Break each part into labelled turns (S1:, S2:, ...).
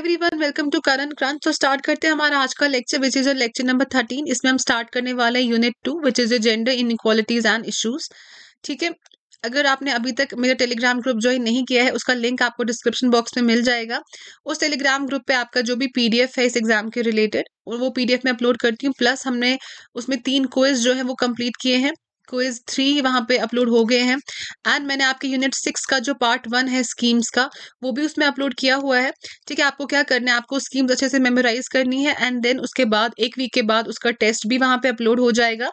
S1: Everyone welcome to current crunch तो start करते हैं हमारा आज का lecture which is a lecture number thirteen इसमें हम स्टार्ट करने वाले हैं unit two which is a gender inequalities and issues ठीक है अगर आपने अभी तक मेरा टेलीग्राम ग्रुप ज्वाइन नहीं किया है उसका लिंक आपको डिस्क्रिप्शन बॉक्स में मिल जाएगा उस टेलीग्राम ग्रुप पे आपका जो भी पीडीएफ है इस एग्जाम के रिलेटेड वो पीडीएफ में अपलोड करती हूँ प्लस हमने उसमें तीन कोर्स जो है वो कंप्लीट किए हैं क्विज थ्री वहाँ पे अपलोड हो गए हैं एंड मैंने आपके यूनिट सिक्स का जो पार्ट वन है स्कीम्स का वो भी उसमें अपलोड किया हुआ है ठीक है आपको क्या करना है आपको स्कीम्स अच्छे से मेमोराइज करनी है एंड देन उसके बाद एक वीक के बाद उसका टेस्ट भी वहाँ पे अपलोड हो जाएगा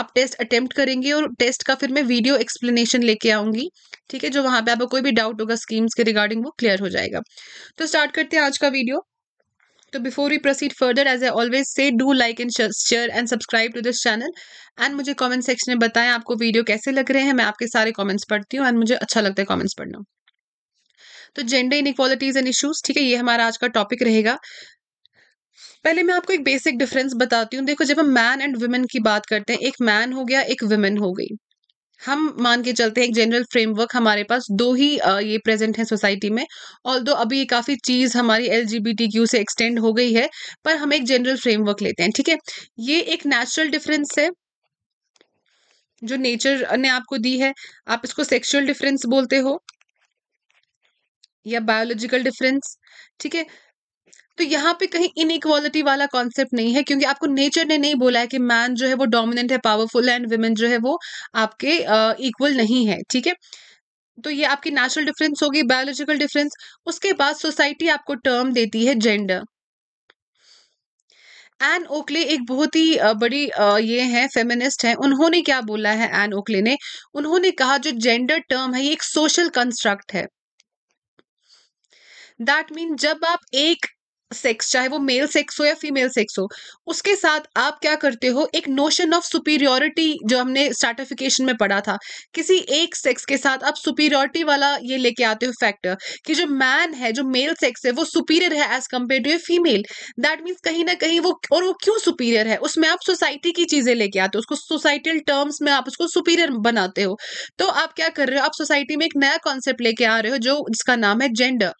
S1: आप टेस्ट अटेम्प्ट करेंगे और टेस्ट का फिर मैं वीडियो एक्सप्लेनेशन लेके आऊंगी ठीक है जो वहाँ पे आपको कोई भी डाउट होगा स्कीम्स के रिगार्डिंग वो क्लियर हो जाएगा तो स्टार्ट करते हैं आज का वीडियो तो before you proceed further as I always say do like and share and subscribe to this channel and मुझे कमेंट सेक्शन में बताएं आपको वीडियो कैसे लग रहे हैं मैं आपके सारे कमेंट्स पढ़ती हूँ एंड मुझे अच्छा लगता है कमेंट्स पढ़ना तो जेंडर इनक्वालिटीज एंड इश्यूज ठीक है ये हमारा आज का टॉपिक रहेगा पहले मैं आपको एक बेसिक डिफरेंस बताती हूँ देखो जब हम मैन एंड वुमेन की बात करते हैं एक मैन हो गया एक वुमेन हो गई हम मान के चलते हैं एक जनरल फ्रेमवर्क हमारे पास दो ही ये प्रेजेंट है सोसाइटी में और दो अभी ये काफ़ी चीज़ हमारी एल से एक्सटेंड हो गई है पर हम एक जनरल फ्रेमवर्क लेते हैं ठीक है ये एक नेचुरल डिफरेंस है जो नेचर ने आपको दी है आप इसको सेक्सुअल डिफरेंस बोलते हो या बायोलॉजिकल डिफरेंस ठीक है तो यहाँ पे कहीं इनइक्वालिटी वाला कॉन्सेप्ट नहीं है क्योंकि आपको नेचर ने नहीं बोला है कि मैन जो है वो डोमिनेंट है पावरफुल है एंड वुमेन जो है वो आपके इक्वल uh, नहीं है ठीक है तो ये आपकी नेचुरल डिफरेंस होगी बायोलॉजिकल डिफरेंस उसके बाद सोसाइटी आपको टर्म देती है जेंडर एन ओकले एक बहुत ही बड़ी ये हैं फेमिनिस्ट हैं उन्होंने क्या बोला है एन ओकले ने उन्होंने कहा जो जेंडर टर्म है ये एक सोशल कंस्ट्रक्ट है दैट मीन जब आप एक सेक्स चाहे वो मेल सेक्स हो या फीमेल सेक्स हो उसके साथ आप क्या करते हो एक नोशन ऑफ सुपीरियोरिटी जो हमने स्टार्टिफिकेशन में पढ़ा था किसी एक सेक्स के साथ आप सुपीरियोरिटी वाला ये लेके आते हो फैक्टर कि जो मैन है जो मेल सेक्स है वो सुपीरियर है as compare to a female that means कहीं ना कहीं वो और वो क्यों सुपीरियर है उसमें आप सोसाइटी की चीजें लेके आते हो उसको सोसाइटल टर्म्स में आप उसको सुपीरियर बनाते हो तो आप क्या कर रहे हो आप सोसाइटी में एक नया कॉन्सेप्ट लेके आ रहे हो जो जिसका नाम है जेंडर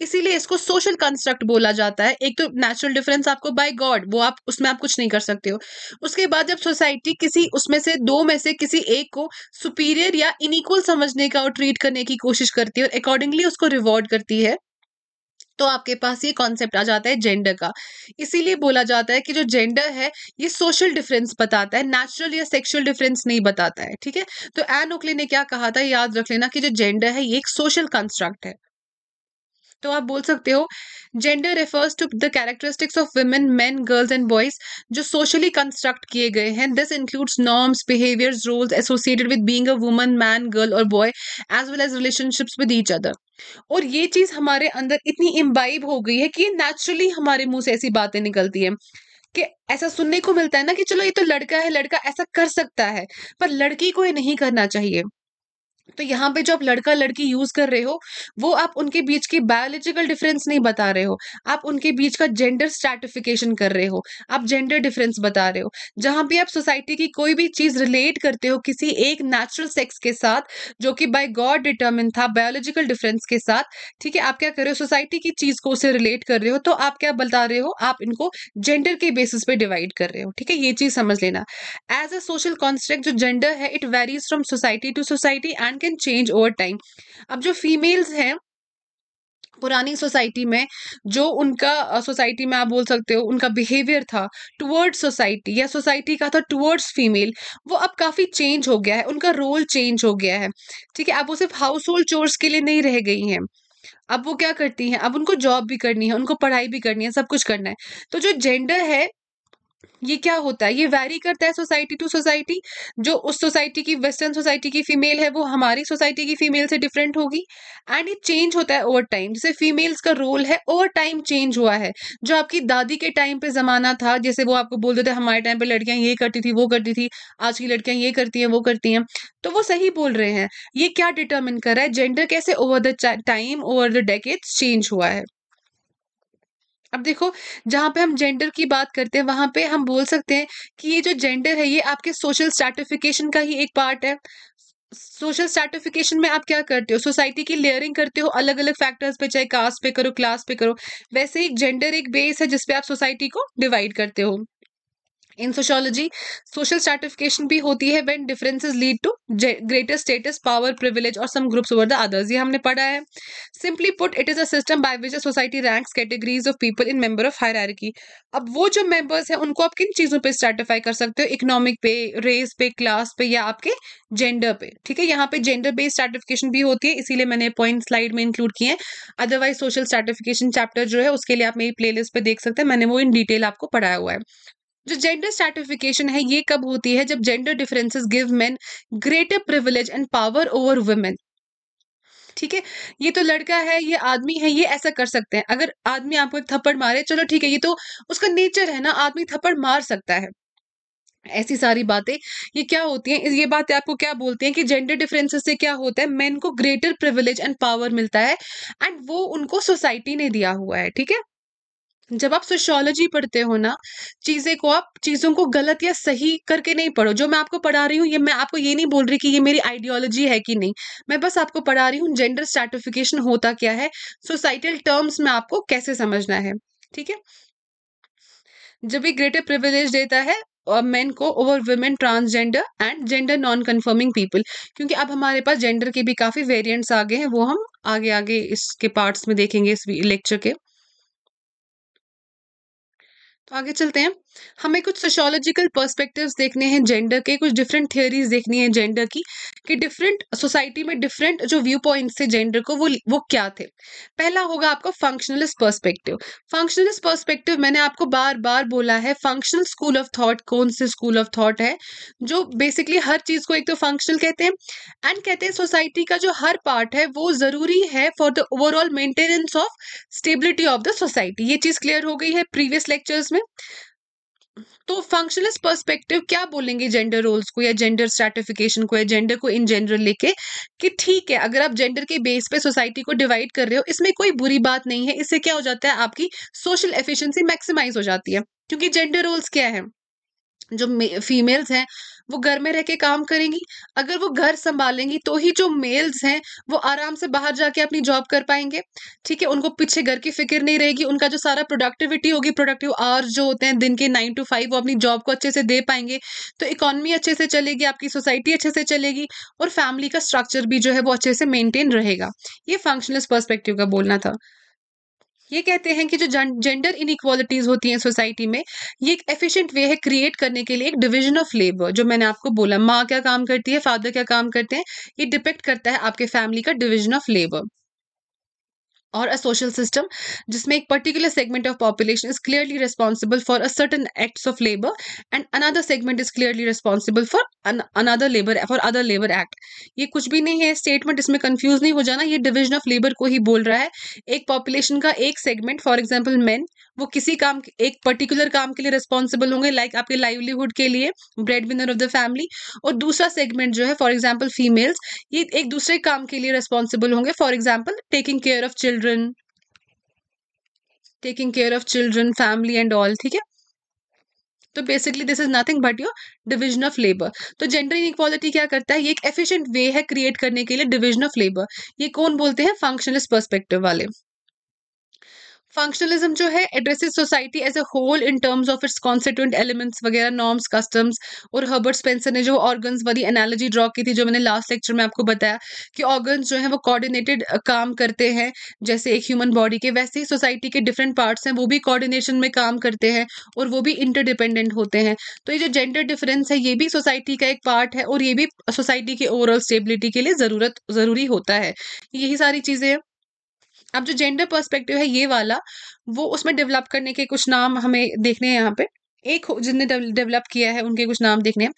S1: इसीलिए इसको सोशल कंस्ट्रक्ट बोला जाता है एक तो नेचुरल डिफरेंस आपको बाय गॉड वो आप उसमें आप कुछ नहीं कर सकते हो उसके बाद जब सोसाइटी किसी उसमें से दो में से किसी एक को सुपीरियर या इनिक्वल समझने का और ट्रीट करने की कोशिश करती है और अकॉर्डिंगली उसको रिवॉर्ड करती है तो आपके पास ये कॉन्सेप्ट आ जाता है जेंडर का इसीलिए बोला जाता है कि जो जेंडर है ये सोशल डिफरेंस बताता है नेचुरल या सेक्सुअल डिफरेंस नहीं बताता है ठीक है तो एन ओकले ने क्या कहा था याद रख लेना कि जो जेंडर है ये एक सोशल कंस्ट्रक्ट है तो आप बोल सकते हो gender refers to the characteristics of women men girls and boys जो सोशली कंस्ट्रक्ट किए गए हैं this includes norms behaviours roles associated with being a woman man girl और boy as well as relationships with each other और ये चीज हमारे अंदर इतनी इम्बाइब हो गई है कि नेचुरली हमारे मुंह से ऐसी बातें निकलती है कि ऐसा सुनने को मिलता है ना कि चलो ये तो लड़का है लड़का ऐसा कर सकता है पर लड़की को ये नहीं करना चाहिए तो यहाँ पे जो आप लड़का लड़की यूज कर रहे हो वो आप उनके बीच की बायोलॉजिकल डिफरेंस नहीं बता रहे हो आप उनके बीच का जेंडर स्ट्रेटिफिकेशन कर रहे हो आप जेंडर डिफरेंस बता रहे हो जहां भी आप सोसाइटी की कोई भी चीज रिलेट करते हो किसी एक नेचुरल सेक्स के साथ जो कि बाय गॉड डिटर्मिन था बायोलॉजिकल डिफरेंस के साथ ठीक है आप क्या कर रहे हो सोसाइटी की चीज को उसे रिलेट कर रहे हो तो आप क्या बता रहे हो आप इनको जेंडर के बेसिस पे डिवाइड कर रहे हो ठीक है ये चीज समझ लेना एज अ सोशल कॉन्स्ट्रेक्ट जो जेंडर है it varies from society to society and can change over time अब जो फीमेल्स हैं पुरानी सोसाइटी में जो उनका सोसाइटी में आप बोल सकते हो उनका बिहेवियर था टुवर्ड्स सोसाइटी या सोसाइटी का था टुवर्ड्स फीमेल वो अब काफ़ी चेंज हो गया है उनका रोल चेंज हो गया है ठीक है अब वो सिर्फ हाउस होल्ड चोर्स के लिए नहीं रह गई हैं अब वो क्या करती हैं अब उनको जॉब भी करनी है उनको पढ़ाई भी करनी है सब कुछ करना है तो जो जेंडर है ये क्या होता है ये वैरी करता है सोसाइटी टू सोसाइटी जो उस सोसाइटी की वेस्टर्न सोसाइटी की फीमेल है वो हमारी सोसाइटी की फीमेल से डिफरेंट होगी एंड ये चेंज होता है ओवर टाइम जैसे फीमेल्स का रोल है ओवर टाइम चेंज हुआ है जो आपकी दादी के टाइम पे जमाना था जैसे वो आपको बोलते थे हमारे टाइम पे लड़कियां ये करती थी वो करती थी आज की लड़कियां ये करती हैं वो करती हैं तो वो सही बोल रहे हैं ये क्या डिटर्मिन कर रहा है जेंडर कैसे over the time over the decades change हुआ है अब देखो जहाँ पे हम जेंडर की बात करते हैं वहाँ पे हम बोल सकते हैं कि ये जो जेंडर है ये आपके सोशल स्टार्टिफिकेशन का ही एक पार्ट है सोशल स्ट्रेटिफिकेशन में आप क्या करते हो सोसाइटी की लेयरिंग करते हो अलग अलग फैक्टर्स पे चाहे कास्ट पे करो क्लास पे करो वैसे ही जेंडर एक बेस है जिसपे आप सोसाइटी को डिवाइड करते हो इन सोशोलॉजी सोशल स्टार्टिफिकेशन भी होती है when differences lead to greater status power privilege और some groups over the others ये हमने पढ़ा है simply put it is a system by which a society ranks categories of people in member of higher अब वो जो members हैं उनको आप किन चीज़ों पे स्टार्टिफाई कर सकते हो इकोनॉमिक पे रेस पे क्लास पे या आपके जेंडर पे ठीक है यहाँ पे जेंडर बेस्ड स्टार्टिफिकेशन भी होती है इसीलिए मैंने पॉइंट स्लाइड में इंक्लूड किए हैं अदरवाइज सोशल स्टार्टिफिकेशन चैप्टर जो है उसके लिए आप मेरी प्लेलिस्ट पे देख सकते हैं मैंने वो इन डिटेल आपको पढ़ाया हुआ है जो जेंडर स्टार्टिफिकेशन है ये कब होती है जब gender differences give men greater privilege and power over women ठीक है ये तो लड़का है ये आदमी है ये ऐसा कर सकते हैं अगर आदमी आपको एक थप्पड़ मारे चलो ठीक है ये तो उसका नेचर है ना आदमी थप्पड़ मार सकता है ऐसी सारी बातें ये क्या होती हैं ये बातें आपको क्या बोलती हैं कि जेंडर डिफरेंसेस से क्या होता है मेन को ग्रेटर प्रिविलेज एंड पावर मिलता है एंड वो उनको सोसाइटी ने दिया हुआ है ठीक है जब आप सोशोलॉजी पढ़ते हो ना चीज़ें को आप चीज़ों को गलत या सही करके नहीं पढ़ो जो मैं आपको पढ़ा रही हूँ ये मैं आपको ये नहीं बोल रही कि ये मेरी आइडियोलॉजी है कि नहीं मैं बस आपको पढ़ा रही हूँ जेंडर स्टार्टिफिकेशन होता क्या है सोसाइटल टर्म्स में आपको कैसे समझना है ठीक है जब ये ग्रेटर प्रिविलेज देता है मेन को over women transgender and gender non conforming people क्योंकि अब हमारे पास जेंडर के भी काफ़ी वेरियंट्स आ गए हैं वो हम आगे आगे इसके पार्ट्स में देखेंगे इस लेक्चर के आगे चलते हैं हमें कुछ सोशोलॉजिकल पर्सपेक्टिव देखने हैं जेंडर के कुछ डिफरेंट थियोरीज देखनी है जेंडर की कि डिफरेंट सोसाइटी में डिफरेंट जो व्यू पॉइंट थे जेंडर को वो वो क्या थे पहला होगा आपका फंक्शनलिस्ट पर्सपेक्टिव फंक्शनलिस्ट पर्सपेक्टिव मैंने आपको बार बार बोला है फंक्शनल स्कूल ऑफ थॉट कौन से स्कूल ऑफ थॉट है जो बेसिकली हर चीज को एक तो फंक्शनल कहते हैं एंड कहते हैं सोसाइटी का जो हर पार्ट है वो जरूरी है for the overall maintenance of stability of the society ये चीज क्लियर हो गई है प्रीवियस लेक्चर्स में तो फंक्शनलिस्ट पर्सपेक्टिव क्या बोलेंगे जेंडर रोल्स को या जेंडर स्ट्रेटिफिकेशन को या जेंडर को इन जनरल लेके कि ठीक है अगर आप जेंडर के बेस पे सोसाइटी को डिवाइड कर रहे हो इसमें कोई बुरी बात नहीं है इससे क्या हो जाता है आपकी सोशल एफिशिएंसी मैक्सिमाइज हो जाती है क्योंकि जेंडर रोल्स क्या है जो फीमेल्स हैं वो घर में रह के काम करेंगी अगर वो घर संभालेंगी तो ही जो मेल्स हैं वो आराम से बाहर जाके अपनी जॉब कर पाएंगे ठीक है उनको पीछे घर की फिक्र नहीं रहेगी उनका जो सारा प्रोडक्टिविटी होगी प्रोडक्टिव आवर्स जो होते हैं दिन के नाइन टू फाइव वो अपनी जॉब को अच्छे से दे पाएंगे तो इकोनमी अच्छे से चलेगी आपकी सोसाइटी अच्छे से चलेगी और फैमिली का स्ट्रक्चर भी जो है वो अच्छे से मेनटेन रहेगा ये फंक्शनलिस्ट पर्स्पेक्टिव का बोलना था ये कहते हैं कि जो जेंडर इनइक्वालिटीज होती हैं सोसाइटी में ये एक एफिशिएंट वे है क्रिएट करने के लिए एक डिवीजन ऑफ लेबर जो मैंने आपको बोला माँ क्या काम करती है फादर क्या काम करते हैं ये डिपेक्ट करता है आपके फैमिली का डिवीजन ऑफ लेबर और अ सोशल सिस्टम जिसमें एक particular segment of population is clearly responsible for a certain acts of labour and another segment is clearly responsible for another labour for other labour act ये कुछ भी नहीं है statement इसमें confuse नहीं हो जाना ये डिविजन ऑफ लेबर को ही बोल रहा है एक पॉपुलेशन का एक सेगमेंट फॉर एग्जाम्पल मैन वो किसी काम एक पर्टिकुलर काम के लिए रिस्पॉन्सिबल होंगे लाइक like आपके लाइवलीहुड के लिए breadwinner of the family और दूसरा सेगमेंट जो है फॉर एग्जाम्पल फीमेल्स ये एक दूसरे काम के लिए रिस्पॉन्सिबल होंगे for example taking care of children children taking care of children family and all ठीक है तो basically this is nothing but your division of labour तो जेंडर इनक्वालिटी क्या करता है ये एक एफिशिएंट वे है क्रिएट करने के लिए डिविजन ऑफ लेबर ये कौन बोलते हैं फंक्शनलिस्ट पर्सपेक्टिव वाले फंक्शनलिज्म जो है addresses society as a whole in terms of its constituent elements वगैरह नॉर्म्स कस्टम्स और हर्बर्ट स्पेंसर ने जो ऑर्गन्स वाली एनालॉजी ड्रॉ की थी जो मैंने लास्ट लेक्चर में आपको बताया कि ऑर्गन्स जो है वो कोऑर्डिनेटेड काम करते हैं जैसे एक ह्यूमन बॉडी के वैसे ही सोसाइटी के डिफरेंट पार्ट्स हैं वो भी कॉर्डिनेशन में काम करते हैं और वो भी इंटरडिपेंडेंट होते हैं तो ये जो जेंडर डिफरेंस है ये भी सोसाइटी का एक पार्ट है और ये भी सोसाइटी की ओवरऑल स्टेबिलिटी के लिए ज़रूरत ज़रूरी होता है यही सारी चीज़ें अब जो जेंडर पर्सपेक्टिव है ये वाला वो उसमें डेवलप करने के कुछ नाम हमें देखने हैं यहाँ पे एक जिनने डेवलप किया है उनके कुछ नाम देखने हैं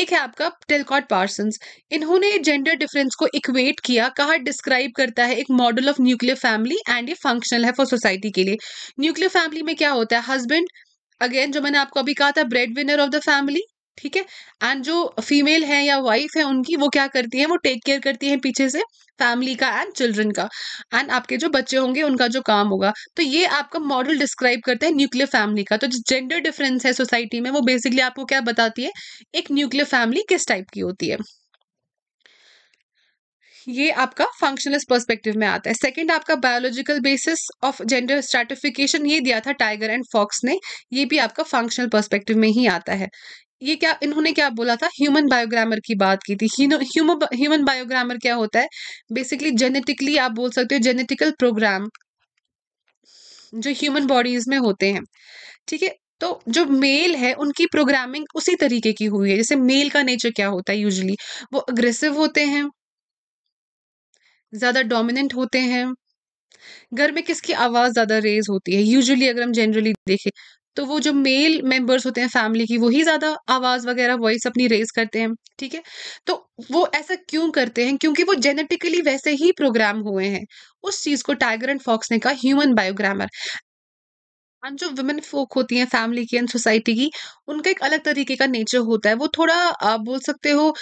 S1: एक है आपका टेलकॉट पार्सन्स इन्होंने जेंडर डिफरेंस को इक्वेट किया कहा डिस्क्राइब करता है एक model of nuclear family and ये फंक्शनल है फॉर सोसाइटी के लिए न्यूक्लियर फैमिली में क्या होता है हस्बैंड अगेन जो मैंने आपको अभी कहा था breadwinner of the family ठीक है एंड जो फीमेल है या वाइफ है उनकी वो क्या करती है वो टेक केयर करती है पीछे से फैमिली का एंड चिल्ड्रन का एंड आपके जो बच्चे होंगे उनका जो काम होगा तो ये आपका मॉडल डिस्क्राइब करता है न्यूक्लियर फैमिली का तो जो जेंडर डिफरेंस है सोसाइटी में वो बेसिकली आपको क्या बताती है एक न्यूक्लियर फैमिली किस टाइप की होती है ये आपका फंक्शनलिस पर्सपेक्टिव में आता है सेकंड आपका biological basis of gender stratification ये दिया था टाइगर एंड फॉक्स ने ये भी आपका फंक्शनल पर्सपेक्टिव में ही आता है ये क्या इन्होंने क्या बोला था ह्यूमन बायोग्रामर की बात की थी ह्यूमन बायोग्रामर क्या होता है बेसिकली जेनेटिकली आप बोल सकते हो जेनेटिकल प्रोग्राम जो ह्यूमन बॉडीज में होते हैं ठीक है तो जो मेल है उनकी प्रोग्रामिंग उसी तरीके की हुई है जैसे मेल का नेचर क्या होता है यूजली वो अग्रेसिव होते हैं ज़्यादा डोमिनेंट होते हैं घर में किसकी आवाज़ ज़्यादा रेज होती है यूजुअली अगर हम जनरली देखें तो वो जो मेल मेंबर्स होते हैं फैमिली की वही ज़्यादा आवाज़ वगैरह वॉइस अपनी रेज करते हैं ठीक है तो वो ऐसा क्यों करते हैं क्योंकि वो जेनेटिकली वैसे ही प्रोग्राम हुए हैं उस चीज़ को टाइगर एंड फॉक्स ने कहा ह्यूमन बायोग्रामर जो वुमेन फोक होती हैं फैमिली की एंड सोसाइटी की उनका एक अलग तरीके का नेचर होता है वो थोड़ा आप बोल सकते हो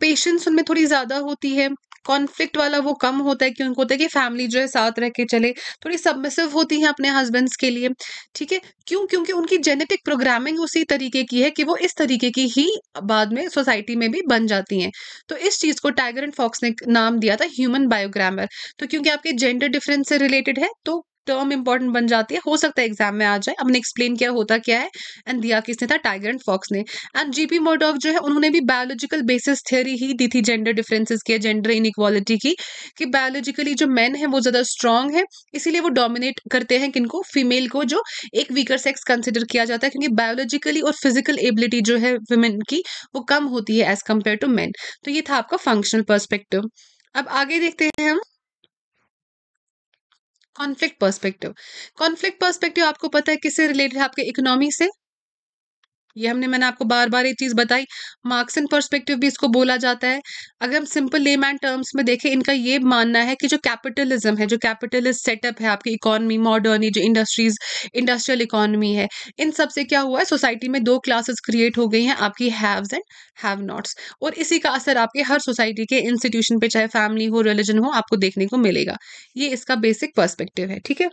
S1: पेशेंस उनमें थोड़ी ज़्यादा होती है कॉन्फ्लिक्ट वाला वो कम होता है कि उनको होता है कि फैमिली जो है साथ रह के चले थोड़ी सबमिसिव होती है अपने हस्बैंड्स के लिए ठीक है क्यों क्योंकि उनकी जेनेटिक प्रोग्रामिंग उसी तरीके की है कि वो इस तरीके की ही बाद में सोसाइटी में भी बन जाती हैं तो इस चीज़ को टाइगर एंड फॉक्स ने नाम दिया था ह्यूमन बायोग्रामर तो क्योंकि आपके जेंडर डिफरेंस से रिलेटेड है तो टर्म इंपॉर्टेंट बन जाती है हो सकता है एग्जाम में आ जाए हमने एक्सप्लेन किया होता क्या है एंड दिया किसने था टाइगर एंड फॉक्स ने एंड जीपी मोडॉफ जो है उन्होंने भी बायोलॉजिकल बेसिस थ्योरी ही दी थी जेंडर डिफरेंसेस की जेंडर इनइक्वालिटी की कि बायोलॉजिकली जो मैन है वो ज़्यादा स्ट्रांग है इसीलिए वो डोमिनेट करते हैं किनको फीमेल को जो एक वीकर सेक्स कंसिडर किया जाता है क्योंकि बायोलॉजिकली और फिजिकल एबिलिटी जो है वुमेन की वो कम होती है एज कम्पेयर टू मैन तो ये था आपका फंक्शनल पर्सपेक्टिव अब आगे देखते हैं हम कॉन्फ्लिक्ट पर्सपेक्टिव कॉन्फ्लिक्ट पर्सपेक्टिव आपको पता है किससे रिलेटेड है आपके इकोनॉमी से ये हमने मैंने आपको बार बार ये चीज़ बताई मार्क्स इन परस्पेक्टिव भी इसको बोला जाता है अगर हम सिंपल एंड टर्म्स में देखें इनका ये मानना है कि जो कैपिटलिज्म है जो कैपिटलिस्ट सेटअप है आपकी इकोनॉमी मॉडर्न जो इंडस्ट्रीज इंडस्ट्रियल इकोनॉमी है इन सब से क्या हुआ है सोसाइटी में दो क्लासेस क्रिएट हो गई हैं आपकी हैव्स एंड हैव नॉट्स और इसी का असर आपके हर सोसाइटी के इंस्टीट्यूशन पे चाहे फैमिली हो रिलीजन हो आपको देखने को मिलेगा ये इसका बेसिक पर्स्पेक्टिव है ठीक है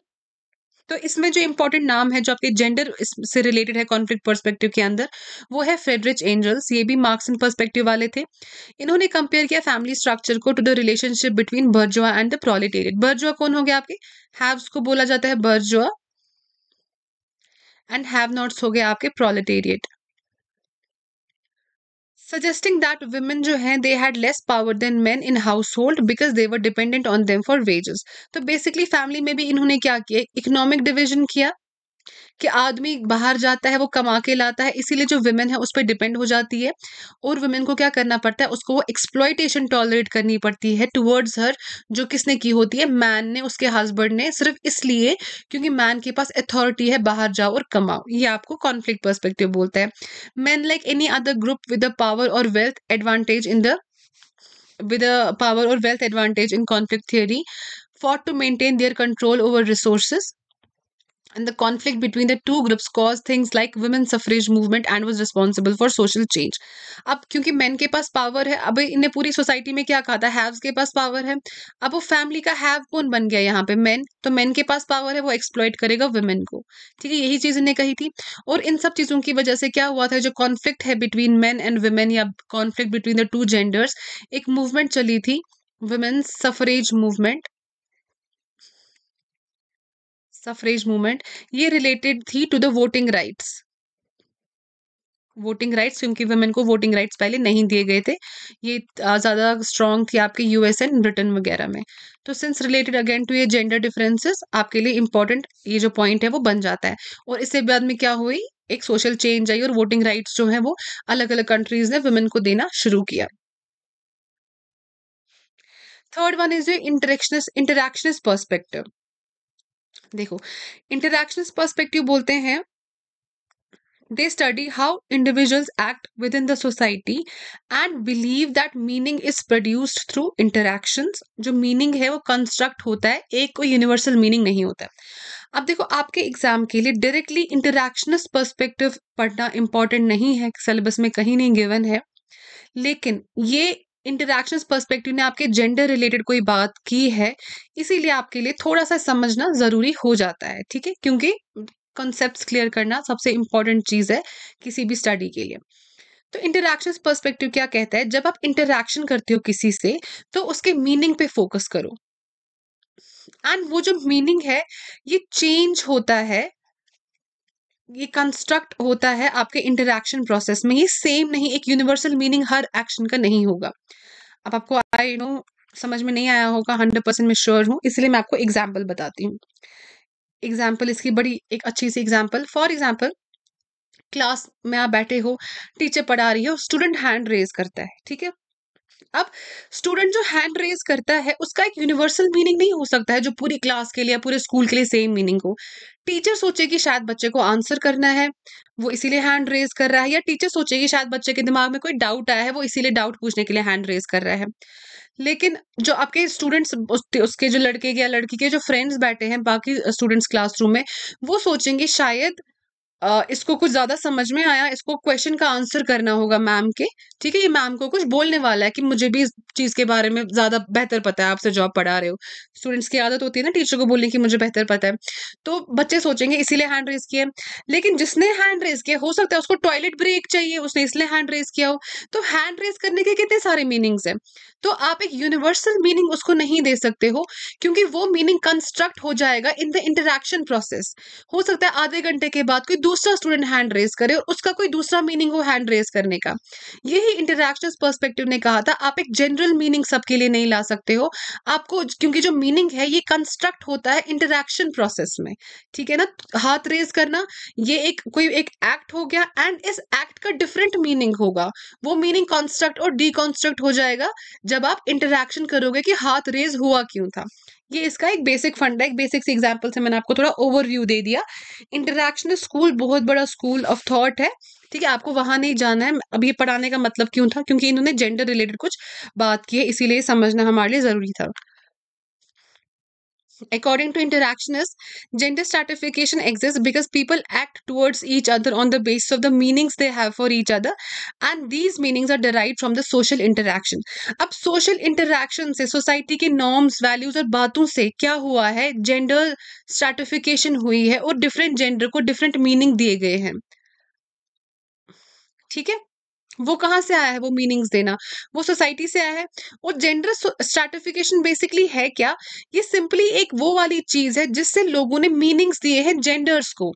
S1: तो इसमें जो इंपॉर्टेंट नाम है जो आपके जेंडर से रिलेटेड है कॉन्फ्लिक्ट पर्सपेक्टिव के अंदर वो है फ्रेडरिच एंजल्स ये भी मार्क्स एंड पर्सपेक्टिव वाले थे इन्होंने कंपेयर किया फैमिली स्ट्रक्चर को to the relationship between bourgeois and the proletariat bourgeois कौन हो गया आपके हैव्स को बोला जाता है बर्जुआ एंड हैव नॉट्स हो गया आपके प्रोलिटेरियट सजेस्टिंग दैट वुमेन जो हैं they had less power than man in household because they were dependent on them for wages तो बेसिकली फैमिली में भी इन्होंने क्या किया इकोनॉमिक डिविजन किया कि आदमी बाहर जाता है वो कमा के लाता है इसीलिए जो वुमेन है उस पर डिपेंड हो जाती है और वुमेन को क्या करना पड़ता है उसको वो एक्सप्लॉयटेशन टॉलरेट करनी पड़ती है टुवर्ड्स हर जो किसने की होती है मैन ने उसके हस्बैंड ने सिर्फ इसलिए क्योंकि मैन के पास अथॉरिटी है बाहर जाओ और कमाओ ये आपको कॉन्फ्लिक्ट पर्सपेक्टिव बोलता है man like any other group with the power और wealth advantage in the with power और wealth advantage in conflict theory for to maintain their control over resources and the conflict between the two groups caused things like women suffrage movement and was responsible for social change अब क्योंकि men के पास power है अब इन्हें पूरी society में क्या कहा था haves के पास power है अब वो family का have कौन बन गया यहाँ पे men तो men के पास power है वो exploit करेगा women को ठीक है यही चीज़ इन्हें कही थी और इन सब चीज़ों की वजह से क्या हुआ था जो कॉन्फ्लिक्ट है बिटवीन मैन एंड वुमेन या conflict between the two genders एक मूवमेंट चली थी women's suffrage movement suffrage movement ये रिलेटेड थी to the voting rights voting rights क्योंकि वुमेन को वोटिंग राइट्स पहले नहीं दिए गए थे ये ज़्यादा स्ट्रांग थी आपके यूएस एंड ब्रिटेन वगैरह में तो सिंस रिलेटेड अगेन टू ये जेंडर डिफरेंसेस आपके लिए इंपॉर्टेंट ये जो पॉइंट है वो बन जाता है और इससे बाद में क्या हुई एक सोशल चेंज आई और वोटिंग राइट्स जो है वो अलग अलग कंट्रीज ने वुमेन को देना शुरू किया third one is interaction interactionist perspective देखो इंटरक्शन पर्सपेक्टिव बोलते हैं they study how individual act within the society and believe that meaning is produced through interaction जो मीनिंग है वो कंस्ट्रक्ट होता है एक कोई यूनिवर्सल मीनिंग नहीं होता है अब देखो आपके एग्जाम के लिए डायरेक्टली इंटरक्शनस पर्सपेक्टिव पढ़ना इंपॉर्टेंट नहीं है सिलेबस में कहीं नहीं गिवन है लेकिन ये इंटरक्शन पर्सपेक्टिव ने आपके जेंडर रिलेटेड कोई बात की है इसीलिए आपके लिए थोड़ा सा समझना ज़रूरी हो जाता है ठीक है क्योंकि कॉन्सेप्ट क्लियर करना सबसे इंपॉर्टेंट चीज़ है किसी भी स्टडी के लिए तो इंटरक्शन पर्सपेक्टिव क्या कहता है जब आप इंटरैक्शन करते हो किसी से तो उसके मीनिंग पे फोकस करो एंड वो जो मीनिंग है ये चेंज होता है ये कंस्ट्रक्ट होता है आपके इंटरेक्शन प्रोसेस में ये सेम नहीं एक यूनिवर्सल मीनिंग हर एक्शन का नहीं होगा अब आपको आई नो समझ में नहीं आया होगा हंड्रेड परसेंट मैं श्योर हूँ इसलिए मैं आपको एग्जाम्पल बताती हूँ एग्जाम्पल इसकी बड़ी एक अच्छी सी एग्जाम्पल फॉर एग्जाम्पल क्लास में आप बैठे हो टीचर पढ़ा रही हो स्टूडेंट हैंड रेज करता है ठीक है अब स्टूडेंट जो हैंड रेज करता है उसका एक यूनिवर्सल मीनिंग नहीं हो सकता है जो पूरी क्लास के लिए पूरे स्कूल के लिए सेम मीनिंग हो टीचर सोचे कि शायद बच्चे को आंसर करना है वो इसीलिए हैंड रेज कर रहा है या टीचर सोचे कि शायद बच्चे के दिमाग में कोई डाउट आया है वो इसीलिए डाउट पूछने के लिए हैंड रेज कर रहा है लेकिन जो आपके स्टूडेंट्स उसके जो लड़के या लड़की के जो फ्रेंड्स बैठे हैं बाकी स्टूडेंट्स क्लासरूम में वो सोचेंगे शायद इसको कुछ ज़्यादा समझ में आया इसको क्वेश्चन का आंसर करना होगा मैम के ठीक है ये मैम को कुछ बोलने वाला है कि मुझे भी इस चीज़ के बारे में ज़्यादा बेहतर पता है आपसे जॉब पढ़ा रहे हो स्टूडेंट्स की आदत होती है ना टीचर को बोलने की मुझे बेहतर पता है तो बच्चे सोचेंगे इसीलिए हैंड रेज किया लेकिन जिसने हैंड रेज किया हो सकता है उसको टॉयलेट ब्रेक चाहिए उसने इसलिए हैंड रेज किया हो तो हैंड रेज करने के कितने सारे मीनिंग्स हैं तो आप एक यूनिवर्सल मीनिंग उसको नहीं दे सकते हो क्योंकि वो मीनिंग कंस्ट्रक्ट हो जाएगा इन द इंटरेक्शन प्रोसेस हो सकता है आधे घंटे के बाद कोई दूसरा स्टूडेंट हैंड रेज करे और उसका कोई दूसरा मीनिंग हो हैंड रेज करने का यही इंटरक्शन पर्सपेक्टिव ने कहा था आप एक जनरल मीनिंग सबके लिए नहीं ला सकते हो आपको क्योंकि जो मीनिंग है ये कंस्ट्रक्ट होता है इंटरक्शन प्रोसेस में ठीक है ना हाथ रेज करना ये एक कोई एक एक्ट हो गया एंड इस एक्ट का डिफरेंट मीनिंग होगा वो मीनिंग कॉन्स्ट्रक्ट और डिकॉन्स्ट्रक्ट हो जाएगा जब आप इंटरक्शन करोगे कि हाथ रेज हुआ क्यों था ये इसका एक बेसिक फंड है एक बेसिक सी एग्जाम्पल से मैंने आपको थोड़ा ओवरव्यू दे दिया इंटरैक्शनल स्कूल बहुत बड़ा स्कूल ऑफ थॉट है ठीक है आपको वहाँ नहीं जाना है अब ये पढ़ाने का मतलब क्यों था क्योंकि इन्होंने जेंडर रिलेटेड कुछ बात की है इसीलिए समझना हमारे लिए ज़रूरी था According to interactionists, gender stratification exists because people act towards each other on the basis of the meanings they have for each other, and these meanings are derived from the social interaction. अब social interaction से society के norms, values और बातों से क्या हुआ है gender stratification हुई है और different gender को different meaning दिए गए हैं ठीक है वो कहाँ से आया है वो मीनिंग्स देना वो सोसाइटी से आया है और जेंडर स्ट्रेटिफिकेशन बेसिकली है क्या ये सिंपली एक वो वाली चीज है जिससे लोगों ने मीनिंग्स दिए हैं जेंडर्स को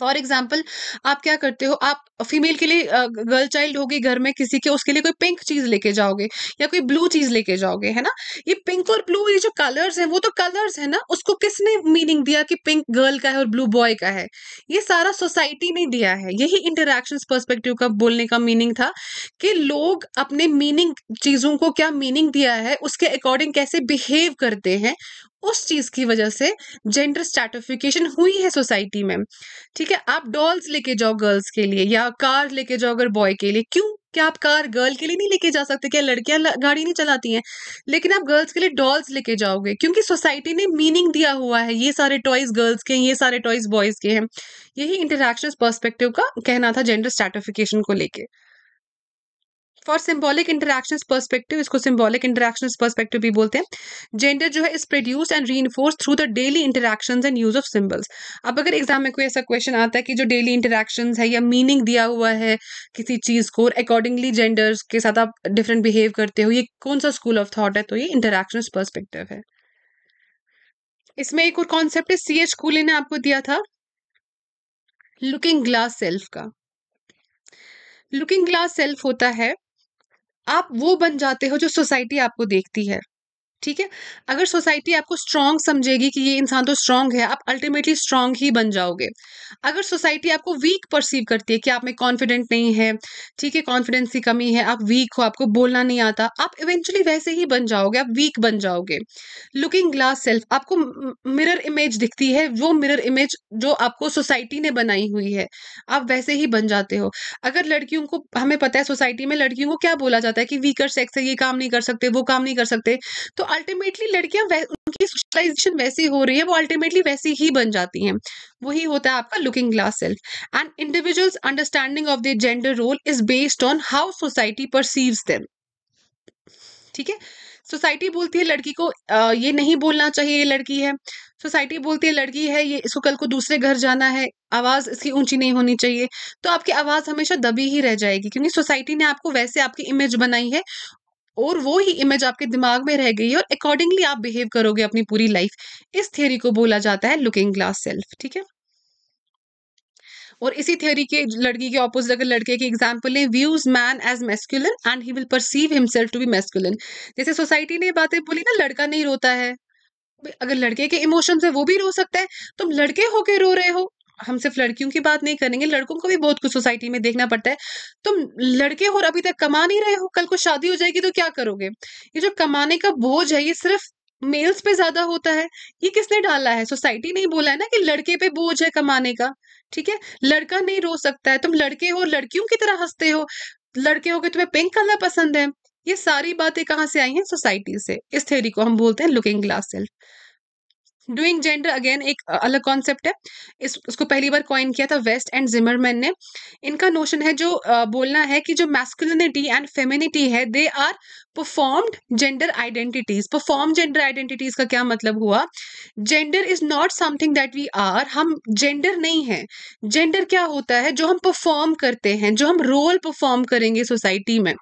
S1: फॉर एग्जाम्पल आप क्या करते हो आप फीमेल के लिए गर्ल चाइल्ड होगी घर में किसी के उसके लिए कोई पिंक चीज लेके जाओगे या कोई ब्लू चीज लेके जाओगे है ना ये पिंक और ब्लू ये जो कलर्स हैं वो तो कलर्स है ना उसको किसने मीनिंग दिया कि पिंक गर्ल का है और ब्लू बॉय का है ये सारा सोसाइटी ने दिया है यही इंटरेक्शन परस्पेक्टिव का बोलने का मीनिंग था कि लोग अपने मीनिंग चीजों को क्या मीनिंग दिया है उसके अकॉर्डिंग कैसे बिहेव करते हैं उस चीज की वजह से जेंडर स्ट्रेटिफिकेशन हुई है सोसाइटी में ठीक है आप डॉल्स लेके जाओ गर्ल्स के लिए या कार लेके जाओ अगर बॉय के लिए क्यों क्या आप कार गर्ल के लिए नहीं लेके जा सकते क्या लड़कियां गाड़ी नहीं चलाती हैं लेकिन आप गर्ल्स के लिए डॉल्स लेके जाओगे क्योंकि सोसाइटी ने मीनिंग दिया हुआ है ये सारे टॉयज गर्ल्स के हैं ये सारे टॉयज बॉयज के हैं यही इंटरक्शन पर्सपेक्टिव का कहना था जेंडर स्ट्रेटिफिकेशन को लेकर फॉर सिम्बॉलिक इंटरेक्शन परस्पेक्टिव इसको सिम्बॉलिक इंटरेक्शन परस्पेक्टिव भी बोलते हैं जेंडर जो है is produce and re through the daily interaction and use of symbols अब अगर एग्जाम में कोई ऐसा क्वेश्चन आता है कि जो डेली इंटरेक्शन है या मीनिंग दिया हुआ है किसी चीज़ को अकॉर्डिंगली जेंडर्स के साथ आप डिफरेंट बिहेव करते हो ये कौन सा स्कूल ऑफ थॉट है तो ये इंटरेक्शन परस्पेक्टिव है इसमें एक और कॉन्सेप्ट है सी एच कूले ने आपको दिया था लुकिंग ग्लास सेल्फ का लुकिंग ग्लास सेल्फ होता है आप वो बन जाते हो जो सोसाइटी आपको देखती है ठीक है अगर सोसाइटी आपको स्ट्रांग समझेगी कि ये इंसान तो स्ट्रांग है आप अल्टीमेटली स्ट्रांग ही बन जाओगे अगर सोसाइटी आपको वीक परसीव करती है कि आप में कॉन्फिडेंट नहीं है ठीक है कॉन्फिडेंस की कमी है आप वीक हो आपको बोलना नहीं आता आप इवेंचुअली वैसे ही बन जाओगे आप वीक बन जाओगे लुकिंग ग्लास सेल्फ आपको मिरर इमेज दिखती है वो मिरर इमेज जो आपको सोसाइटी ने बनाई हुई है आप वैसे ही बन जाते हो अगर लड़कियों को हमें पता है सोसाइटी में लड़कियों को क्या बोला जाता है कि वीकर सेक्स है ये काम नहीं कर सकते वो काम नहीं कर सकते तो अल्टीमेटली लड़कियां उनकी सोशलाइजेशन वैसी हो रही है वो अल्टीमेटली वैसी ही बन जाती हैं वही होता है आपका looking glass self and individuals understanding of the gender role is based on how society perceives them ठीक है सोसाइटी बोलती है लड़की को आ, ये नहीं बोलना चाहिए ये लड़की है सोसाइटी बोलती है लड़की है ये इसको कल को दूसरे घर जाना है आवाज़ इसकी ऊंची नहीं होनी चाहिए तो आपकी आवाज़ हमेशा दबी ही रह जाएगी क्योंकि सोसाइटी ने आपको वैसे आपकी इमेज बनाई है और वो ही इमेज आपके दिमाग में रह गई है और अकॉर्डिंगली आप बिहेव करोगे अपनी पूरी लाइफ इस थियोरी को बोला जाता है लुकिंग ग्लास सेल्फ ठीक है और इसी थ्योरी के लड़की के ऑपोजिट अगर लड़के की एग्जाम्पल है views man as masculine and he will perceive himself to be masculine जैसे सोसाइटी ने बातें बोली ना लड़का नहीं रोता है अगर लड़के के इमोशंस है वो भी रो सकता है तुम लड़के होके रो रहे हो हम सिर्फ लड़कियों की बात नहीं करेंगे लड़कों को भी बहुत कुछ सोसाइटी में देखना पड़ता है तुम लड़के हो और अभी तक कमा नहीं रहे हो कल को शादी हो जाएगी तो क्या करोगे ये जो कमाने का बोझ है ये सिर्फ मेल्स पे ज्यादा होता है ये किसने डाला है सोसाइटी ने बोला है ना कि लड़के पे बोझ है कमाने का ठीक है लड़का नहीं रो सकता है तुम लड़के हो लड़कियों की तरह हंसते हो लड़के हो के तुम्हें पिंक कलर पसंद है ये सारी बातें कहाँ से आई हैं सोसाइटी से इस थ्योरी को हम बोलते हैं looking glass self doing gender again एक अलग कॉन्सेप्ट है इस उसको पहली बार कॉइन किया था वेस्ट एंड जिमरमैन ने इनका नोशन है जो बोलना है कि जो मैस्कुलिनिटी एंड फेमिनिटी है they are performed gender identities perform gender identities का क्या मतलब हुआ gender is not something that we are हम जेंडर नहीं है जेंडर क्या होता है जो हम परफॉर्म करते हैं जो हम रोल परफॉर्म करेंगे सोसाइटी में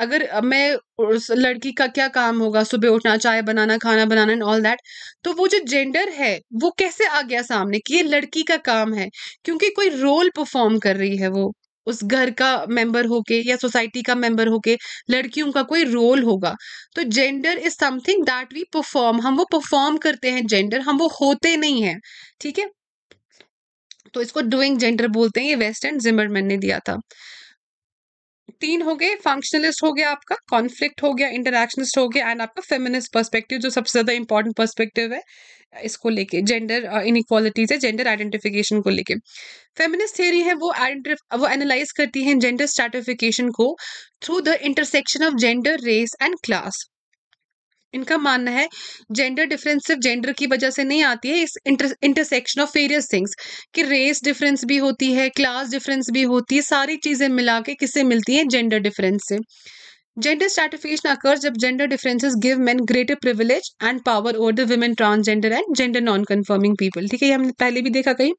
S1: अगर मैं उस लड़की का क्या काम होगा सुबह उठना चाय बनाना खाना बनाना एंड ऑल दैट तो वो जो जेंडर है वो कैसे आ गया सामने कि ये लड़की का काम है क्योंकि कोई रोल परफॉर्म कर रही है वो उस घर का मेंबर होके या सोसाइटी का मेंबर होके लड़कियों का कोई रोल होगा तो gender is something that we perform हम वो परफॉर्म करते हैं जेंडर हम वो होते नहीं हैं ठीक है तो इसको डूइंग जेंडर बोलते हैं ये वेस्टर्न जिमरमैन ने दिया था तीन हो गए फंक्शनलिस्ट हो गया आपका कॉन्फ्लिक्ट हो गया इंटरक्शनिस्ट हो गया एंड आपका फेमिनिस्ट पर्सपेक्टिव जो सबसे ज्यादा इंपॉर्टेंट पर्सपेक्टिव है इसको लेके जेंडर इक्वालिटीज है जेंडर आइडेंटिफिकेशन को लेके फेमिनिस्ट थियरी है वो वो एनालाइज करती है जेंडर स्ट्रेटिफिकेशन को through the intersection of gender race and class इनका मानना है जेंडर डिफरेंस सिर्फ जेंडर की वजह से नहीं आती है इस इंटरसेक्शन ऑफ वेरियस थिंग्स कि रेस डिफरेंस भी होती है क्लास डिफरेंस भी होती है सारी चीज़ें मिला के किससे मिलती हैं जेंडर डिफरेंस से जेंडर स्टार्टिफिकेशन अकर्स जब gender differences give men greater privilege and power over the women transgender and gender non conforming people ठीक है ये हमने पहले भी देखा कहीं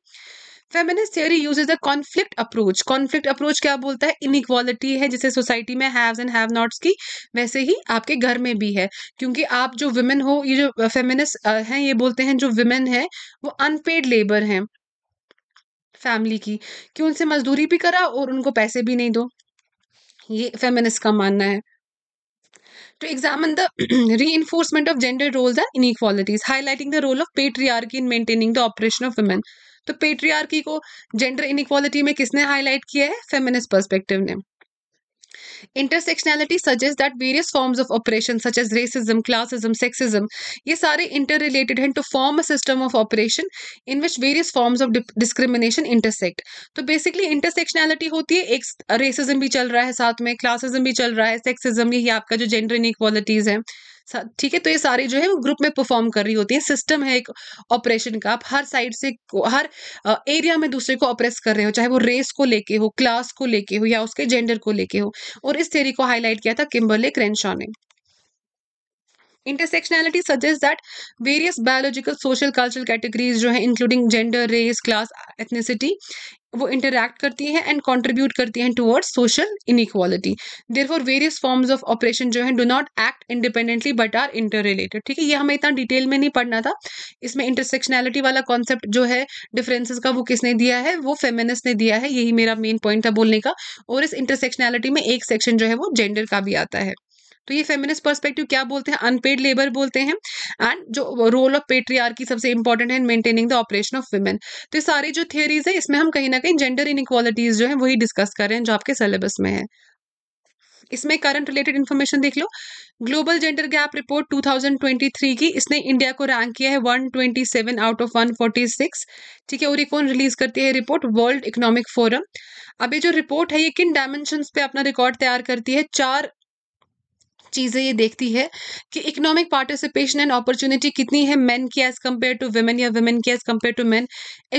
S1: feminist theory use the conflict approach conflict approach क्या बोलता है इनइक्वालिटी है जैसे सोसाइटी में हैव्स एंड हैव नॉट्स की वैसे ही आपके घर में भी है क्योंकि आप जो वुमेन हो ये जो फेमिनिस्ट हैं ये बोलते हैं जो वुमेन है वो अनपेड लेबर हैं फैमिली की कि उनसे मजदूरी भी करा और उनको पैसे भी नहीं दो ये फेमिनिस्ट का मानना है examine the reinforcement of gender roles and inequalities highlighting the role of patriarchy in maintaining the oppression of women तो पेट्रियार्की को जेंडर इनक्वालिटी में किसने हाईलाइट किया है फेमिनिस्ट परस्पेक्टिव ने intersectionality suggest that various forms of oppression such as racism classism sexism ये सारे interrelated हैं to form a system of oppression in which various forms of discrimination intersect तो basically intersectionality होती है एक racism भी चल रहा है साथ में क्लासिज्म भी चल रहा है सेक्सिज्म यही आपका जो जेंडर इनक्वालिटीज है ठीक है तो ये सारी जो है वो ग्रुप में परफॉर्म कर रही होती है सिस्टम है एक ऑपरेशन का आप हर साइड से हर एरिया में दूसरे को ऑपरेस कर रहे हो चाहे वो रेस को लेके हो क्लास को लेके हो या उसके जेंडर को लेके हो और इस थेरी को हाईलाइट किया था किम्बरले क्रेनशॉ ने intersectionality suggest that various biological social cultural categories जो है including gender race class ethnicity वो इंटरैक्ट करती हैं एंड कंट्रीब्यूट करती हैं towards social inequality therefore various forms of oppression जो है do not act independently but are interrelated ठीक है ये हमें इतना डिटेल में नहीं पढ़ना था इसमें इंटरसेक्शनैलिटी वाला कॉन्सेप्ट जो है डिफरेंसेस का वो किसने दिया है वो फेमिनिस्ट ने दिया है यही मेरा मेन पॉइंट था बोलने का और इस इंटरसेक्शनैलिटी में एक सेक्शन जो है वो जेंडर का भी आता है तो ये फेमिनिस्ट पर्सपेक्टिव क्या बोलते हैं अनपेड लेबर बोलते हैं एंड जो रोल ऑफ पेट्रीआर की सबसे इंपॉर्टेंट है maintaining the oppression of women तो ये सारी जो थियरीज है इसमें हम कहीं ना कहीं जेंडर इनक्वालिटीज जो है वही डिस्कस कर रहे हैं जो आपके सिलेबस में है इसमें करंट रिलेटेड इन्फॉर्मेशन देख लो ग्लोबल जेंडर गैप रिपोर्ट 2023 की इसने इंडिया को रैंक किया है 127 आउट ऑफ 146 ठीक है और ये कौन रिलीज करती है रिपोर्ट वर्ल्ड इकोनॉमिक फोरम अभी जो रिपोर्ट है ये किन डायमेंशन पे अपना रिकॉर्ड तैयार करती है चार चीज़ें ये देखती है कि इकोनॉमिक पार्टिसिपेशन एंड अपॉर्चुनिटी कितनी है मेन की एज़ कम्पेयर टू वेमेन या वेमेन की as compare to man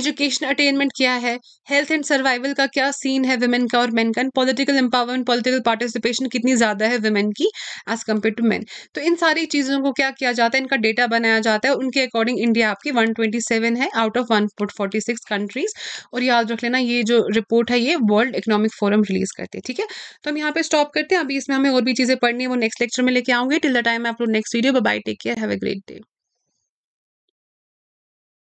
S1: education attainment क्या है हेल्थ एंड सर्वाइवल का क्या सीन है वेमेन का और मैन का and political empowerment political participation कितनी ज़्यादा है वेमेन की एज़ कम्पेयर टू मैन तो इन सारी चीज़ों को क्या किया जाता है इनका डेटा बनाया जाता है उनके अकॉर्डिंग इंडिया आपकी वन है आउट ऑफ वन कंट्रीज और याद रख लेना ये जो रिपोर्ट है ये वर्ल्ड इकोनॉमिक फोरम रिलीज करती है ठीक है तो हम यहाँ पे स्टॉप करते हैं अभी इसमें हमें और भी चीज़ें पढ़नी है वो नेक्स्ट पिक्चर में लेके आऊंगी टिल द टाइम आप लोग next video bye take care have a great day